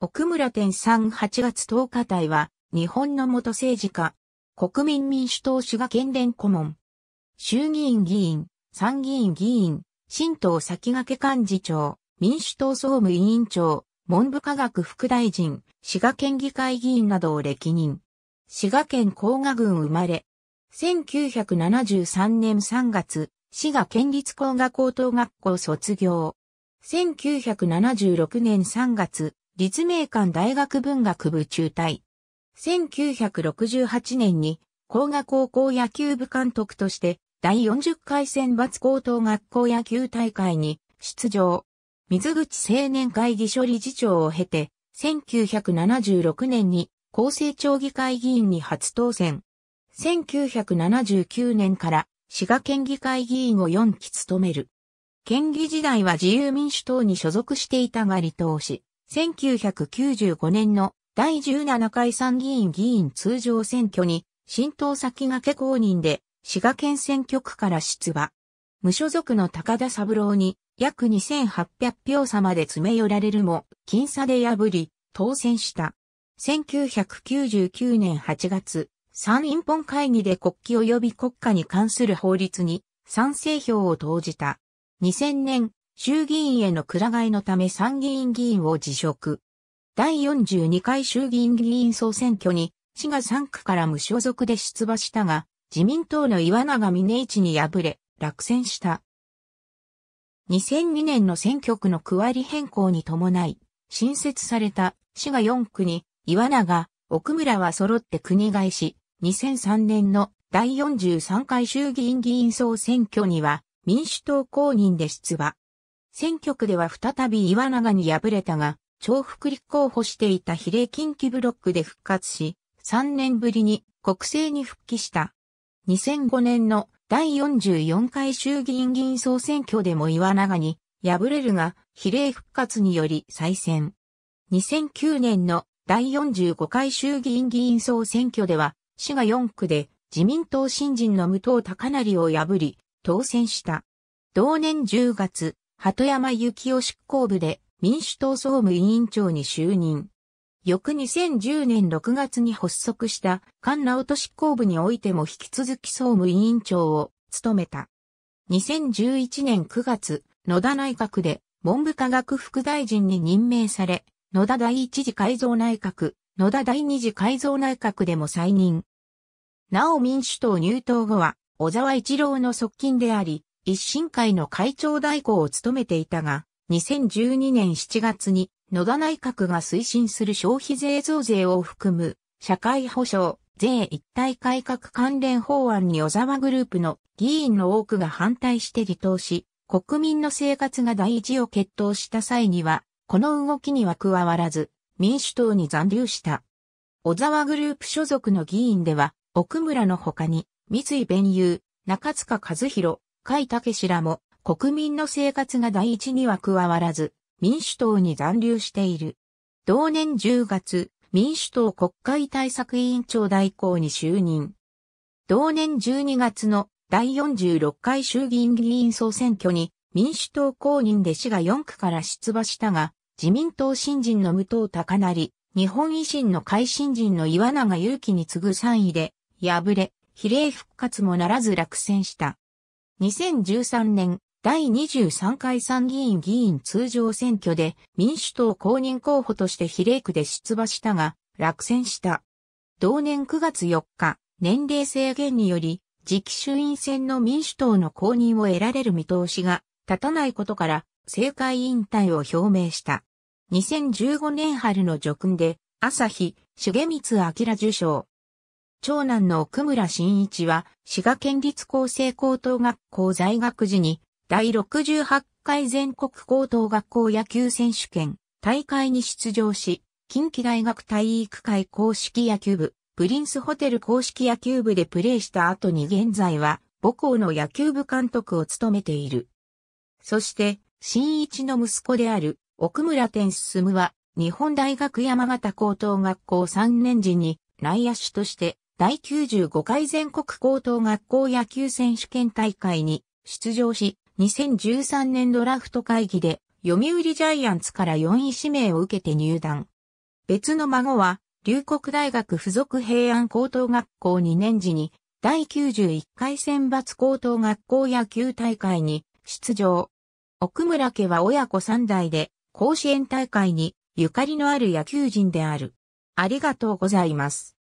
奥村天産8月10日隊は、日本の元政治家、国民民主党滋賀県連顧問、衆議院議員、参議院議員、新党先駆け幹事長、民主党総務委員長、文部科学副大臣、滋賀県議会議員などを歴任。滋賀県甲賀郡生まれ。1973年3月、滋賀県立甲賀高等学校卒業。1976年3月、立命館大学文学部中退。1968年に、甲賀高校野球部監督として、第40回選抜高等学校野球大会に出場。水口青年会議所理事長を経て、1976年に厚生町議会議員に初当選。1979年から滋賀県議会議員を4期務める。県議時代は自由民主党に所属していたが離党し、1995年の第17回参議院議員通常選挙に、新党先駆け公認で、滋賀県選挙区から出馬。無所属の高田三郎に約2800票差まで詰め寄られるも、僅差で破り、当選した。1999年8月、参院本会議で国旗及び国家に関する法律に賛成票を投じた。2000年、衆議院へのくら替えのため参議院議員を辞職。第42回衆議院議員総選挙に、滋賀3区から無所属で出馬したが、自民党の岩永峰一に敗れ、落選した。2002年の選挙区の区割り変更に伴い、新設された滋賀4区に岩永、奥村は揃って国返し、2003年の第43回衆議院議員総選挙には民主党公認で出馬。選挙区では再び岩永に敗れたが、重複立候補していた比例近畿ブロックで復活し、3年ぶりに国政に復帰した。2005年の第44回衆議院議員総選挙でも岩永に敗れるが、比例復活により再選。2009年の第45回衆議院議員総選挙では、市が4区で自民党新人の武藤隆成を破り、当選した。同年10月、鳩山幸雄執行部で民主党総務委員長に就任。翌2010年6月に発足した菅直人執行部においても引き続き総務委員長を務めた。2011年9月、野田内閣で文部科学副大臣に任命され、野田第一次改造内閣、野田第二次改造内閣でも再任。なお民主党入党後は、小沢一郎の側近であり、一審会の会長代行を務めていたが、2012年7月に野田内閣が推進する消費税増税を含む社会保障税一体改革関連法案に小沢グループの議員の多くが反対して離党し、国民の生活が第一を決闘した際には、この動きには加わらず、民主党に残留した。小沢グループ所属の議員では、奥村の他に、三井弁友、中塚和弘、甲斐武らも国民の生活が第一には加わらず、民主党に残留している。同年10月、民主党国会対策委員長代行に就任。同年12月の第46回衆議院議員総選挙に民主党公認で市が4区から出馬したが、自民党新人の武藤高成、日本維新の会新人の岩永祐気に次ぐ3位で、敗れ、比例復活もならず落選した。2013年、第23回参議院議員通常選挙で民主党公認候補として比例区で出馬したが、落選した。同年9月4日、年齢制限により、次期衆院選の民主党の公認を得られる見通しが立たないことから、政界引退を表明した。2015年春の叙勲で、朝日、重光明受賞。長男の奥村慎一は、滋賀県立厚生高等学校在学時に、第68回全国高等学校野球選手権大会に出場し、近畿大学体育会公式野球部、プリンスホテル公式野球部でプレーした後に現在は、母校の野球部監督を務めている。そして、新一の息子である奥村天進は、日本大学山形高等学校3年時に内野手として第95回全国高等学校野球選手権大会に出場し、2013年ドラフト会議で読売ジャイアンツから4位指名を受けて入団。別の孫は、龍谷大学附属平安高等学校2年時に、第91回選抜高等学校野球大会に出場。奥村家は親子3代で、甲子園大会にゆかりのある野球人である。ありがとうございます。